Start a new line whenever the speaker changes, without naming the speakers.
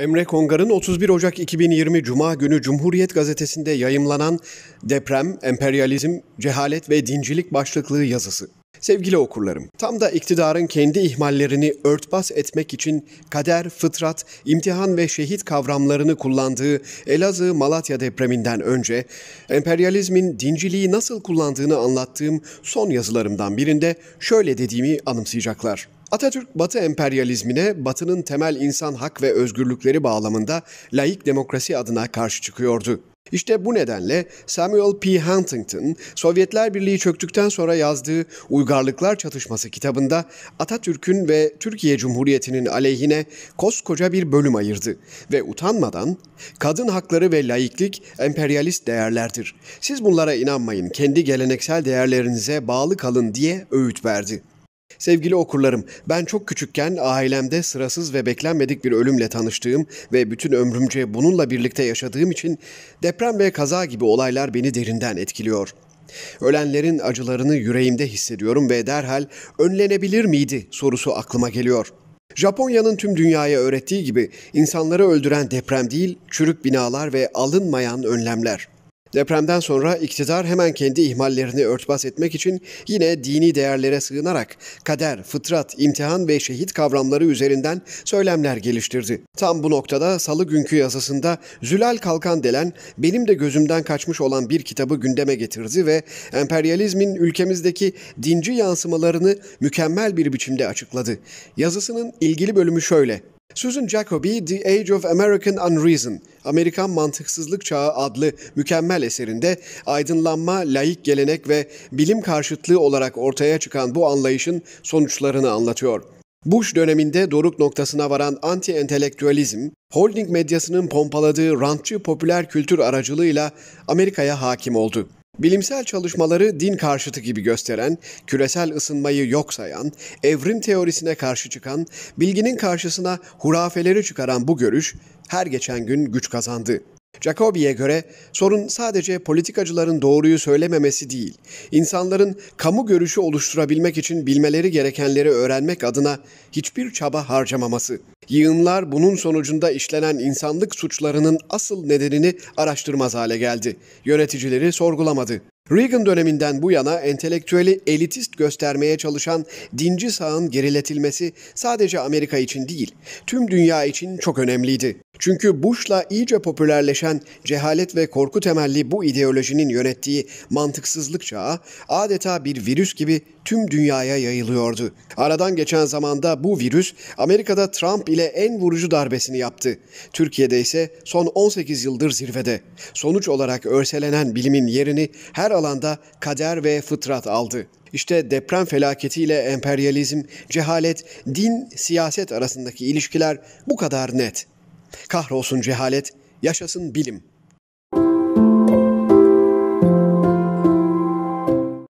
Emre Kongar'ın 31 Ocak 2020 Cuma günü Cumhuriyet Gazetesi'nde yayımlanan Deprem, Emperyalizm, Cehalet ve Dincilik başlıklı yazısı. Sevgili okurlarım, tam da iktidarın kendi ihmallerini örtbas etmek için kader, fıtrat, imtihan ve şehit kavramlarını kullandığı Elazığ-Malatya depreminden önce emperyalizmin dinciliği nasıl kullandığını anlattığım son yazılarımdan birinde şöyle dediğimi anımsayacaklar. Atatürk Batı emperyalizmine Batı'nın temel insan hak ve özgürlükleri bağlamında laik demokrasi adına karşı çıkıyordu. İşte bu nedenle Samuel P. Huntington, Sovyetler Birliği çöktükten sonra yazdığı Uygarlıklar Çatışması kitabında Atatürk'ün ve Türkiye Cumhuriyeti'nin aleyhine koskoca bir bölüm ayırdı ve utanmadan kadın hakları ve laiklik emperyalist değerlerdir. Siz bunlara inanmayın, kendi geleneksel değerlerinize bağlı kalın diye öğüt verdi. Sevgili okurlarım, ben çok küçükken ailemde sırasız ve beklenmedik bir ölümle tanıştığım ve bütün ömrümce bununla birlikte yaşadığım için deprem ve kaza gibi olaylar beni derinden etkiliyor. Ölenlerin acılarını yüreğimde hissediyorum ve derhal önlenebilir miydi sorusu aklıma geliyor.'' Japonya'nın tüm dünyaya öğrettiği gibi insanları öldüren deprem değil, çürük binalar ve alınmayan önlemler. Depremden sonra iktidar hemen kendi ihmallerini örtbas etmek için yine dini değerlere sığınarak kader, fıtrat, imtihan ve şehit kavramları üzerinden söylemler geliştirdi. Tam bu noktada salı günkü yazısında Zülal Kalkan Delen benim de gözümden kaçmış olan bir kitabı gündeme getirdi ve emperyalizmin ülkemizdeki dinci yansımalarını mükemmel bir biçimde açıkladı. Yazısının ilgili bölümü şöyle. Susan Jacoby, The Age of American Unreason, Amerikan Mantıksızlık Çağı adlı mükemmel eserinde aydınlanma, laik gelenek ve bilim karşıtlığı olarak ortaya çıkan bu anlayışın sonuçlarını anlatıyor. Bush döneminde doruk noktasına varan anti-entelektüelizm, holding medyasının pompaladığı rantçı popüler kültür aracılığıyla Amerika'ya hakim oldu. Bilimsel çalışmaları din karşıtı gibi gösteren, küresel ısınmayı yok sayan, evrim teorisine karşı çıkan, bilginin karşısına hurafeleri çıkaran bu görüş her geçen gün güç kazandı. Jacobi'ye göre sorun sadece politikacıların doğruyu söylememesi değil, insanların kamu görüşü oluşturabilmek için bilmeleri gerekenleri öğrenmek adına hiçbir çaba harcamaması. Yığınlar bunun sonucunda işlenen insanlık suçlarının asıl nedenini araştırmaz hale geldi. Yöneticileri sorgulamadı. Reagan döneminden bu yana entelektüeli elitist göstermeye çalışan dinci sağın geriletilmesi sadece Amerika için değil, tüm dünya için çok önemliydi. Çünkü Bush'la iyice popülerleşen cehalet ve korku temelli bu ideolojinin yönettiği mantıksızlık çağı adeta bir virüs gibi tüm dünyaya yayılıyordu. Aradan geçen zamanda bu virüs Amerika'da Trump ile en vurucu darbesini yaptı. Türkiye'de ise son 18 yıldır zirvede. Sonuç olarak örselenen bilimin yerini her alanda kader ve fıtrat aldı. İşte deprem felaketiyle emperyalizm, cehalet, din, siyaset arasındaki ilişkiler bu kadar net. Kahrolsun cehalet, yaşasın bilim.''